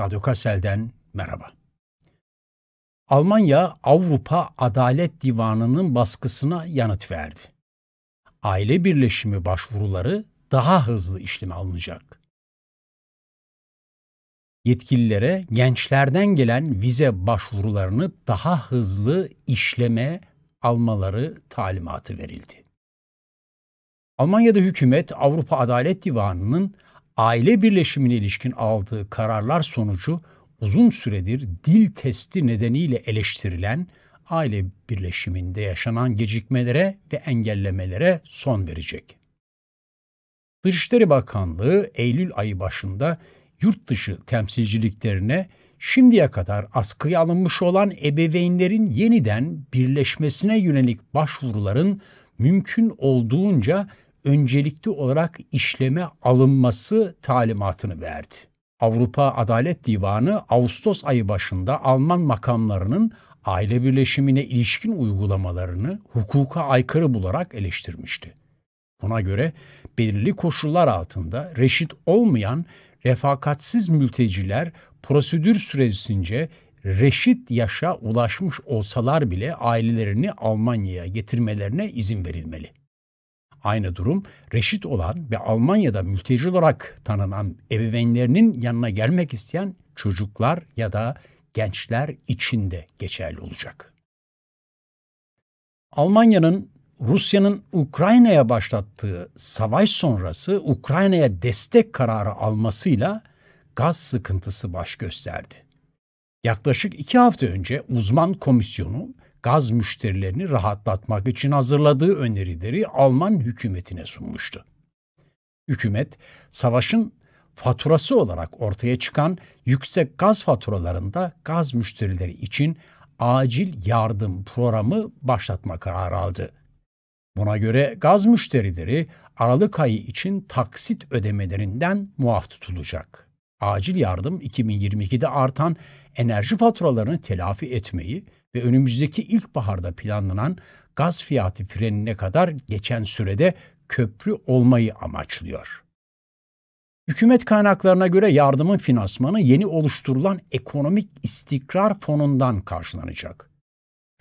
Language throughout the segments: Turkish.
Radyo Kasel'den merhaba. Almanya Avrupa Adalet Divanı'nın baskısına yanıt verdi. Aile birleşimi başvuruları daha hızlı işleme alınacak. Yetkililere gençlerden gelen vize başvurularını daha hızlı işleme almaları talimatı verildi. Almanya'da hükümet Avrupa Adalet Divanı'nın aile birleşimine ilişkin aldığı kararlar sonucu uzun süredir dil testi nedeniyle eleştirilen aile birleşiminde yaşanan gecikmelere ve engellemelere son verecek. Dışişleri Bakanlığı Eylül ayı başında yurt dışı temsilciliklerine şimdiye kadar askıya alınmış olan ebeveynlerin yeniden birleşmesine yönelik başvuruların mümkün olduğunca öncelikli olarak işleme alınması talimatını verdi. Avrupa Adalet Divanı Ağustos ayı başında Alman makamlarının aile birleşimine ilişkin uygulamalarını hukuka aykırı bularak eleştirmişti. Buna göre belirli koşullar altında reşit olmayan refakatsiz mülteciler prosedür süresince reşit yaşa ulaşmış olsalar bile ailelerini Almanya'ya getirmelerine izin verilmeli. Aynı durum reşit olan ve Almanya'da mülteci olarak tanınan ebeveynlerinin yanına gelmek isteyen çocuklar ya da gençler için de geçerli olacak. Almanya'nın Rusya'nın Ukrayna'ya başlattığı savaş sonrası Ukrayna'ya destek kararı almasıyla gaz sıkıntısı baş gösterdi. Yaklaşık iki hafta önce uzman komisyonu gaz müşterilerini rahatlatmak için hazırladığı önerileri Alman hükümetine sunmuştu. Hükümet, savaşın faturası olarak ortaya çıkan yüksek gaz faturalarında gaz müşterileri için acil yardım programı başlatma kararı aldı. Buna göre gaz müşterileri Aralık ayı için taksit ödemelerinden muaf tutulacak acil yardım 2022'de artan enerji faturalarını telafi etmeyi ve önümüzdeki ilkbaharda planlanan gaz fiyatı frenine kadar geçen sürede köprü olmayı amaçlıyor. Hükümet kaynaklarına göre yardımın finansmanı yeni oluşturulan ekonomik istikrar fonundan karşılanacak.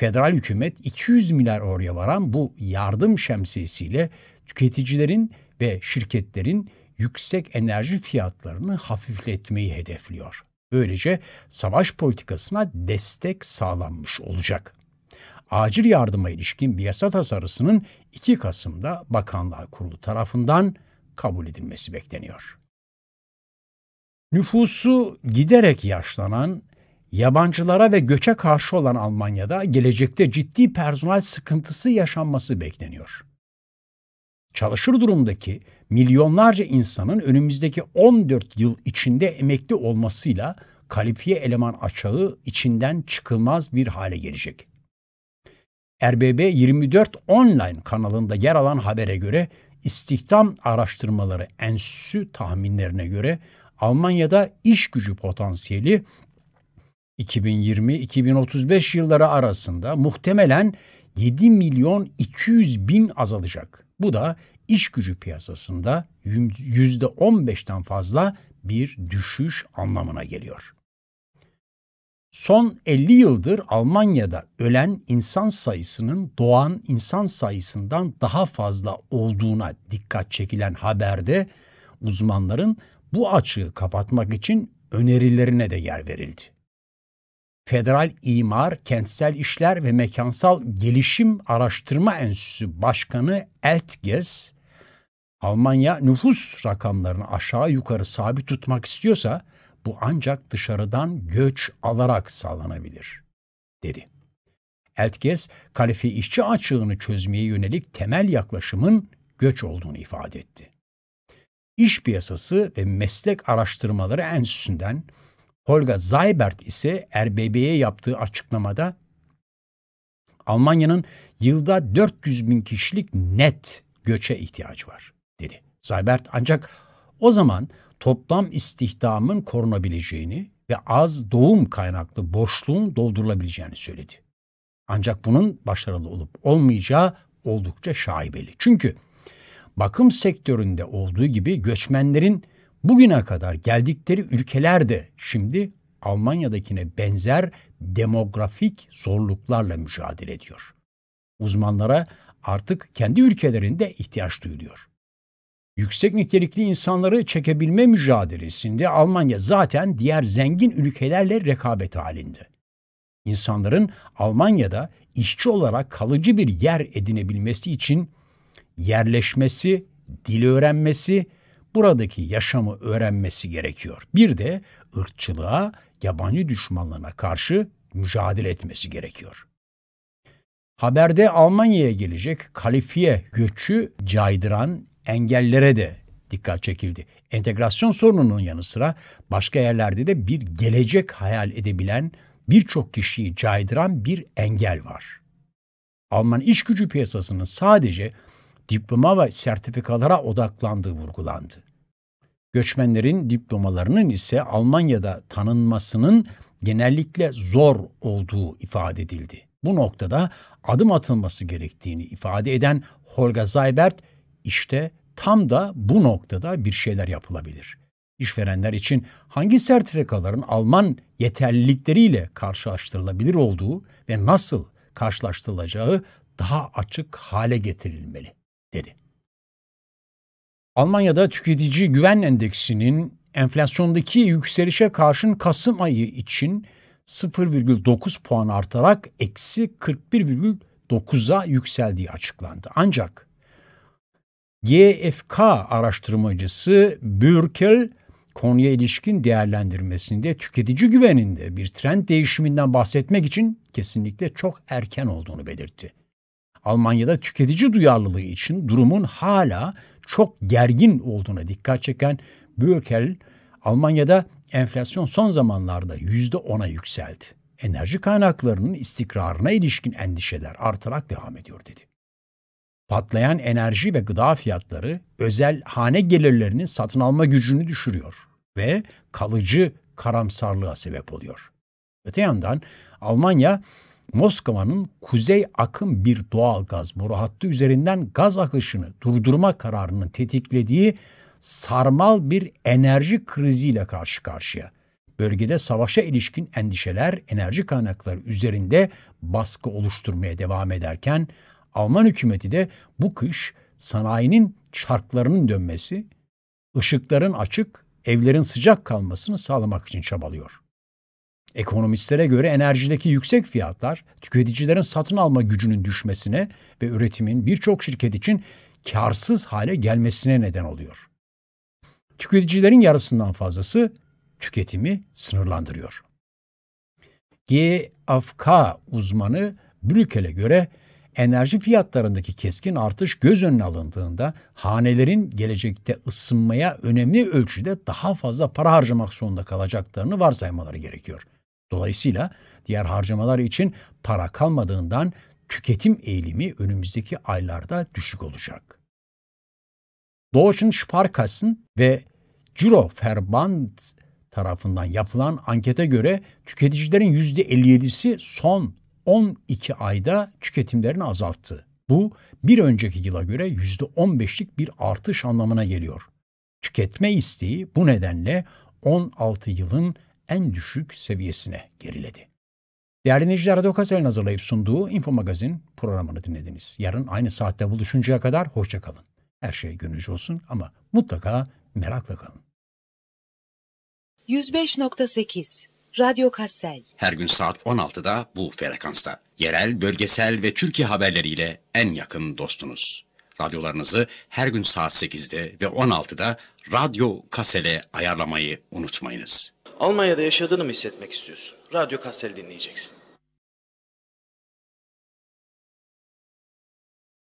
Federal hükümet 200 milyar oraya varan bu yardım şemsiyesiyle tüketicilerin ve şirketlerin yüksek enerji fiyatlarını hafifletmeyi hedefliyor. Böylece savaş politikasına destek sağlanmış olacak. Acil yardıma ilişkin bir yasa tasarısının 2 Kasım'da Bakanlar Kurulu tarafından kabul edilmesi bekleniyor. Nüfusu giderek yaşlanan, yabancılara ve göçe karşı olan Almanya'da gelecekte ciddi personel sıkıntısı yaşanması bekleniyor çalışır durumdaki milyonlarca insanın önümüzdeki 14 yıl içinde emekli olmasıyla kalifiye eleman açığı içinden çıkılmaz bir hale gelecek. RBB 24 online kanalında yer alan habere göre istihdam araştırmaları enstitüsü tahminlerine göre Almanya'da iş gücü potansiyeli 2020-2035 yılları arasında muhtemelen 7 milyon 200 bin azalacak. Bu da iş gücü piyasasında %15'ten fazla bir düşüş anlamına geliyor. Son 50 yıldır Almanya'da ölen insan sayısının doğan insan sayısından daha fazla olduğuna dikkat çekilen haberde uzmanların bu açığı kapatmak için önerilerine de yer verildi. Federal İmar, Kentsel İşler ve Mekansal Gelişim Araştırma Enstitüsü Başkanı Eltges, Almanya nüfus rakamlarını aşağı yukarı sabit tutmak istiyorsa bu ancak dışarıdan göç alarak sağlanabilir, dedi. Eltges, kalifi işçi açığını çözmeye yönelik temel yaklaşımın göç olduğunu ifade etti. İş Piyasası ve Meslek Araştırmaları Enstitüsü'nden Holga Zaybert ise RBB'ye yaptığı açıklamada Almanya'nın yılda 400 bin kişilik net göçe ihtiyacı var dedi. Zaybert ancak o zaman toplam istihdamın korunabileceğini ve az doğum kaynaklı boşluğun doldurulabileceğini söyledi. Ancak bunun başarılı olup olmayacağı oldukça şaibeli. Çünkü bakım sektöründe olduğu gibi göçmenlerin Bugüne kadar geldikleri ülkeler de şimdi Almanya'dakine benzer demografik zorluklarla mücadele ediyor. Uzmanlara artık kendi ülkelerinde ihtiyaç duyuluyor. Yüksek nitelikli insanları çekebilme mücadelesinde Almanya zaten diğer zengin ülkelerle rekabet halinde. İnsanların Almanya'da işçi olarak kalıcı bir yer edinebilmesi için yerleşmesi, dil öğrenmesi, buradaki yaşamı öğrenmesi gerekiyor. Bir de ırkçılığa, yabancı düşmanlığına karşı mücadele etmesi gerekiyor. Haberde Almanya'ya gelecek kalifiye göçü caydıran engellere de dikkat çekildi. Entegrasyon sorununun yanı sıra başka yerlerde de bir gelecek hayal edebilen birçok kişiyi caydıran bir engel var. Alman iş gücü piyasasının sadece diploma ve sertifikalara odaklandığı vurgulandı. Göçmenlerin diplomalarının ise Almanya'da tanınmasının genellikle zor olduğu ifade edildi. Bu noktada adım atılması gerektiğini ifade eden Holga Zaybert işte tam da bu noktada bir şeyler yapılabilir. İşverenler için hangi sertifikaların Alman yeterlilikleriyle karşılaştırılabilir olduğu ve nasıl karşılaştırılacağı daha açık hale getirilmeli dedi. Almanya'da tüketici güven endeksinin enflasyondaki yükselişe karşın Kasım ayı için 0,9 puan artarak eksi 41,9'a yükseldiği açıklandı. Ancak GFK araştırmacısı Bürkel konuya ilişkin değerlendirmesinde tüketici güveninde bir trend değişiminden bahsetmek için kesinlikle çok erken olduğunu belirtti. Almanya'da tüketici duyarlılığı için durumun hala çok gergin olduğuna dikkat çeken Bürkel, Almanya'da enflasyon son zamanlarda yüzde ona yükseldi. Enerji kaynaklarının istikrarına ilişkin endişeler artarak devam ediyor dedi. Patlayan enerji ve gıda fiyatları özel hane gelirlerinin satın alma gücünü düşürüyor ve kalıcı karamsarlığa sebep oluyor. Öte yandan Almanya Moskova'nın kuzey akım bir doğal gaz boru hattı üzerinden gaz akışını durdurma kararının tetiklediği sarmal bir enerji kriziyle karşı karşıya. Bölgede savaşa ilişkin endişeler enerji kaynakları üzerinde baskı oluşturmaya devam ederken Alman hükümeti de bu kış sanayinin çarklarının dönmesi, ışıkların açık, evlerin sıcak kalmasını sağlamak için çabalıyor. Ekonomistlere göre enerjideki yüksek fiyatlar tüketicilerin satın alma gücünün düşmesine ve üretimin birçok şirket için karsız hale gelmesine neden oluyor. Tüketicilerin yarısından fazlası tüketimi sınırlandırıyor. GFK uzmanı Brükel'e göre enerji fiyatlarındaki keskin artış göz önüne alındığında hanelerin gelecekte ısınmaya önemli ölçüde daha fazla para harcamak zorunda kalacaklarını varsaymaları gerekiyor. Dolayısıyla diğer harcamalar için para kalmadığından tüketim eğilimi önümüzdeki aylarda düşük olacak. Deutschen Sparkassen ve Ciro Giroverband tarafından yapılan ankete göre tüketicilerin %57'si son 12 ayda tüketimlerini azalttı. Bu bir önceki yıla göre %15'lik bir artış anlamına geliyor. Tüketme isteği bu nedenle 16 yılın en düşük seviyesine geriledi. Değerli dinleyiciler, Radyo Kasel'in hazırlayıp sunduğu Info Magazin programını dinlediniz. Yarın aynı saatte buluşuncaya kadar hoşça kalın. Her şey gönlücü olsun ama mutlaka merakla kalın. 105.8 Radyo Kassel. Her gün saat 16'da bu frekansta. Yerel, bölgesel ve Türkiye haberleriyle en yakın dostunuz. Radyolarınızı her gün saat 8'de ve 16'da Radyo Kassel'e ayarlamayı unutmayınız. Almanya'da yaşadığını mı hissetmek istiyorsun? Radyo Kassel dinleyeceksin.